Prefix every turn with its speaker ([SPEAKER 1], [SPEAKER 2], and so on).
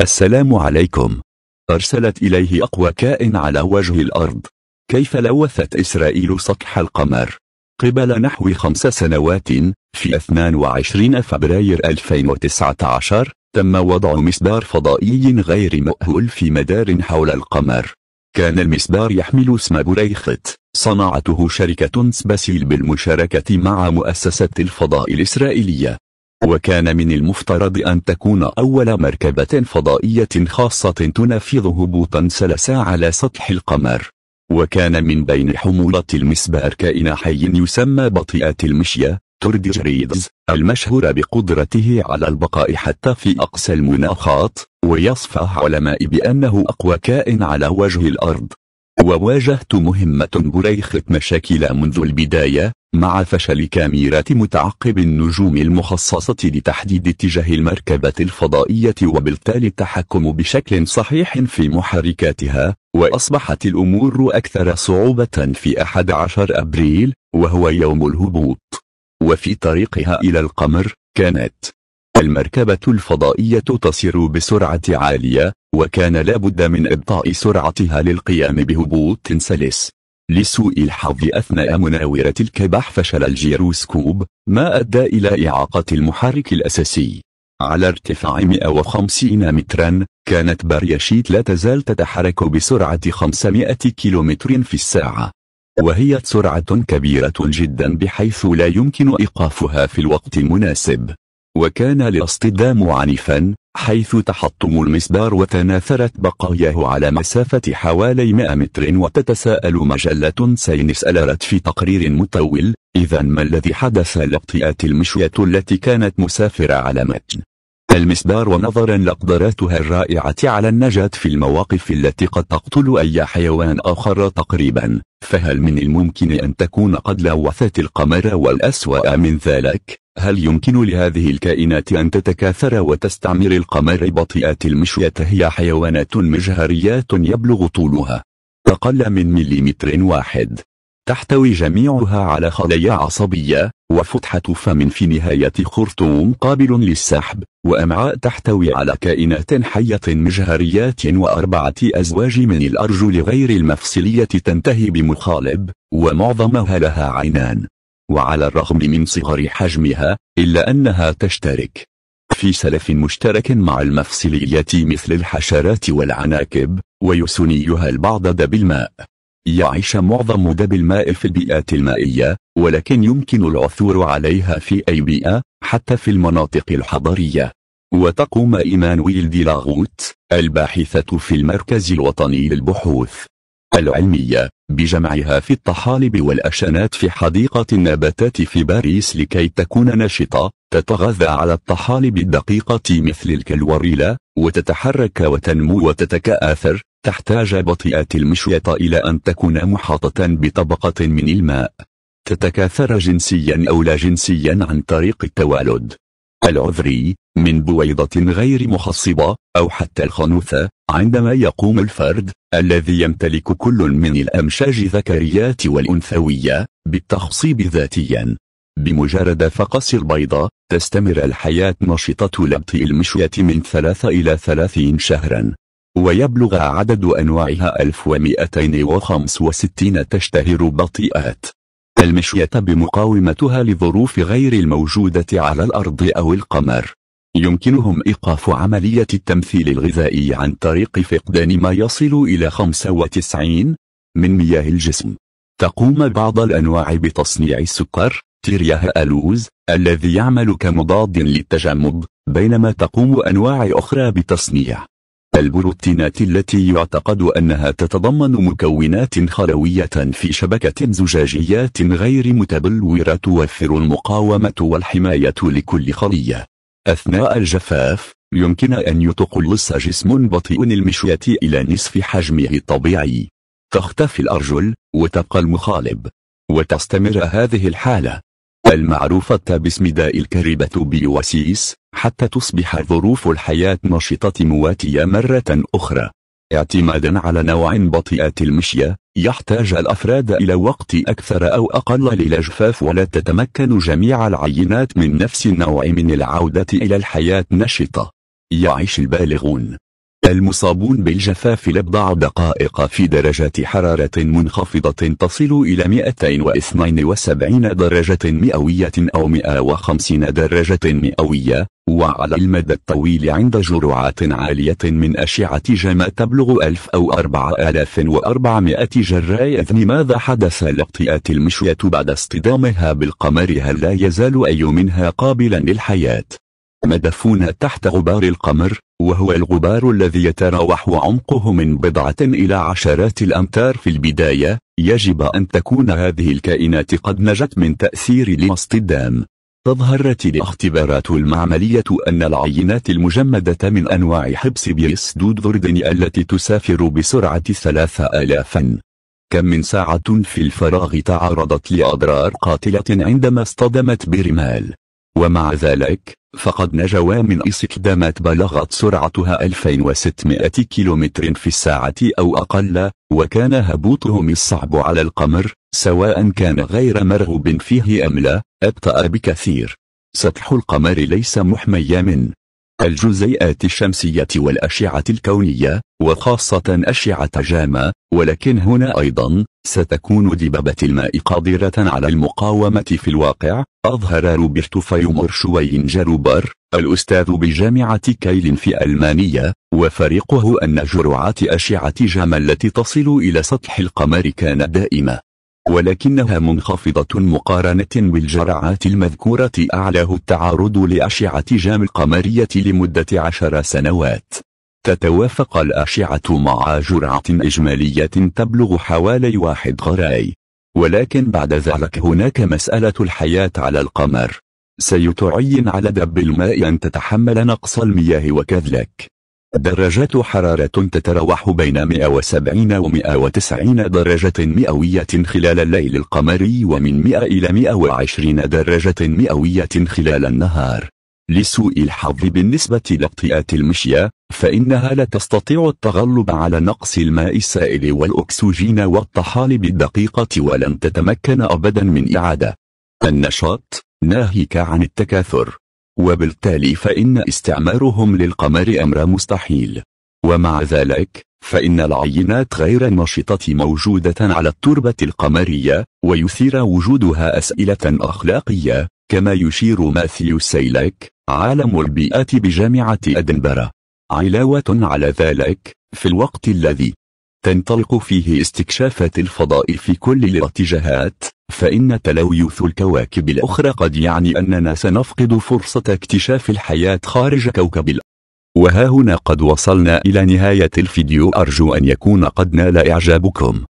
[SPEAKER 1] السلام عليكم أرسلت إليه أقوى كائن على وجه الأرض كيف لوثت إسرائيل سطح القمر قبل نحو خمس سنوات في 22 فبراير 2019 تم وضع مسبار فضائي غير مؤهل في مدار حول القمر كان المسبار يحمل اسم بريخت صنعته شركة سباسيل بالمشاركة مع مؤسسة الفضاء الإسرائيلية وكان من المفترض أن تكون أول مركبة فضائية خاصة تنفذ هبوطا سلسا على سطح القمر وكان من بين حمولة المسبار كائن حي يسمى بطيئة المشية تردج جريدز المشهور بقدرته على البقاء حتى في أقصى المناخات ويصفح علماء بأنه أقوى كائن على وجه الأرض وواجهت مهمة بريخة مشاكل منذ البداية مع فشل كاميرات متعقب النجوم المخصصة لتحديد اتجاه المركبة الفضائية وبالتالي التحكم بشكل صحيح في محركاتها وأصبحت الأمور أكثر صعوبة في 11 أبريل وهو يوم الهبوط وفي طريقها إلى القمر كانت المركبة الفضائية تسير بسرعة عالية وكان لابد من إبطاء سرعتها للقيام بهبوط سلس لسوء الحظ أثناء مناورة الكبح فشل الجيروسكوب ما أدى إلى إعاقة المحرك الأساسي على ارتفاع 150 مترا كانت بارياشيت لا تزال تتحرك بسرعة 500 كيلومتر في الساعة وهي سرعة كبيرة جدا بحيث لا يمكن إيقافها في الوقت المناسب وكان الاصطدام عنيفا حيث تحطم المسبار وتناثرت بقاياه على مسافة حوالي 100 متر وتتساءل مجلة ساينس ألرت في تقرير مطول إذا ما الذي حدث لقطئات المشية التي كانت مسافرة على متن المسبار ونظرا لقدراتها الرائعة على النجاة في المواقف التي قد تقتل أي حيوان آخر تقريبا فهل من الممكن أن تكون قد لوثت القمر والأسوأ من ذلك؟ هل يمكن لهذه الكائنات أن تتكاثر وتستعمر القمر بطيئات المشية هي حيوانات مجهريات يبلغ طولها أقل من مليمتر واحد تحتوي جميعها على خلايا عصبية وفتحة فم في نهاية خرطوم قابل للسحب وأمعاء تحتوي على كائنات حية مجهريات وأربعة أزواج من الأرجل غير المفصلية تنتهي بمخالب ومعظمها لها عينان وعلى الرغم من صغر حجمها إلا أنها تشترك في سلف مشترك مع المفصليات مثل الحشرات والعناكب ويسنيها البعض دب الماء يعيش معظم دب الماء في البيئات المائية ولكن يمكن العثور عليها في أي بيئة حتى في المناطق الحضرية وتقوم إيمانويل ديلاغوت الباحثة في المركز الوطني للبحوث العلمية بجمعها في الطحالب والأشانات في حديقة النباتات في باريس لكي تكون نشطة تتغذى على الطحالب الدقيقة مثل الكلوريلا وتتحرك وتنمو وتتكاثر تحتاج بطيئة المشية إلى أن تكون محاطة بطبقة من الماء تتكاثر جنسيا أو لا جنسيا عن طريق التوالد العذري من بويضة غير مخصبة أو حتى الخنوثة عندما يقوم الفرد الذي يمتلك كل من الأمشاج الذكريات والأنثوية بالتخصيب ذاتيا بمجرد فقس البيضة تستمر الحياة نشطة لبط المشية من ثلاثة إلى ثلاثين شهرا ويبلغ عدد أنواعها 1265 تشتهر بطيئات المشية بمقاومتها لظروف غير الموجودة على الأرض أو القمر يمكنهم إيقاف عملية التمثيل الغذائي عن طريق فقدان ما يصل إلى 95 من مياه الجسم تقوم بعض الأنواع بتصنيع السكر ألوز الذي يعمل كمضاد للتجمد بينما تقوم أنواع أخرى بتصنيع البروتينات التي يعتقد أنها تتضمن مكونات خلوية في شبكة زجاجيات غير متبلورة توفر المقاومة والحماية لكل خلية أثناء الجفاف يمكن أن يتقلص جسم بطيء المشية إلى نصف حجمه الطبيعي تختفي الأرجل وتبقى المخالب وتستمر هذه الحالة المعروفة باسم داء الكربة بيوسيس حتى تصبح ظروف الحياة نشطة مواتية مرة أخرى اعتمادا على نوع بطيئة المشية يحتاج الأفراد إلى وقت أكثر أو أقل للجفاف ولا تتمكن جميع العينات من نفس النوع من العودة إلى الحياة نشطة يعيش البالغون المصابون بالجفاف لبضع دقائق في درجات حرارة منخفضة تصل إلى 272 درجة مئوية أو 150 درجة مئوية وعلى المدى الطويل عند جرعات عالية من أشعة جما تبلغ 1000 أو 4400 جراء إذن ماذا حدث لقطئات المشوية بعد اصطدامها بالقمر هل لا يزال أي منها قابلا للحياة مدفون تحت غبار القمر وهو الغبار الذي يتراوح عمقه من بضعة إلى عشرات الأمتار في البداية يجب أن تكون هذه الكائنات قد نجت من تأثير الاصطدام تظهرت الاختبارات المعملية أن العينات المجمدة من أنواع حبس بيس دوردن التي تسافر بسرعة 3000 كم من ساعة في الفراغ تعرضت لأضرار قاتلة عندما اصطدمت برمال ومع ذلك فقد نجوا من استخدامات بلغت سرعتها 2600 كيلومتر في الساعة أو أقل وكان هبوطهم الصعب على القمر سواء كان غير مرغوب فيه أم لا أبطأ بكثير سطح القمر ليس محميا من الجزيئات الشمسية والأشعة الكونية وخاصة أشعة جاما ولكن هنا أيضا ستكون دبابة الماء قادرة على المقاومة في الواقع أظهر روبرت فيومر جروبر الأستاذ بجامعة كيل في ألمانيا وفريقه أن جرعات أشعة جاما التي تصل إلى سطح القمر كانت دائمة ولكنها منخفضة مقارنة بالجرعات المذكورة أعلاه التعرض لأشعة جام القمرية لمدة عشر سنوات تتوافق الأشعة مع جرعة إجمالية تبلغ حوالي واحد غراي ولكن بعد ذلك هناك مسألة الحياة على القمر سيتعين على دب الماء أن تتحمل نقص المياه وكذلك درجات حرارة تتراوح بين 170 و 190 درجة مئوية خلال الليل القمري ومن 100 إلى 120 درجة مئوية خلال النهار. لسوء الحظ بالنسبة لاطئات المشية، فإنها لا تستطيع التغلب على نقص الماء السائل والأكسجين والطحالب الدقيقة ولن تتمكن أبدا من إعادة النشاط، ناهيك عن التكاثر. وبالتالي فإن استعمارهم للقمر أمر مستحيل ومع ذلك فإن العينات غير النشطة موجودة على التربة القمرية ويثير وجودها أسئلة أخلاقية كما يشير ماثيو سيلك عالم البيئة بجامعة أدنبرة علاوة على ذلك في الوقت الذي تنطلق فيه استكشافات الفضاء في كل الاتجاهات فإن تلويث الكواكب الأخرى قد يعني أننا سنفقد فرصة اكتشاف الحياة خارج كوكب الأرض وها هنا قد وصلنا إلى نهاية الفيديو أرجو أن يكون قد نال إعجابكم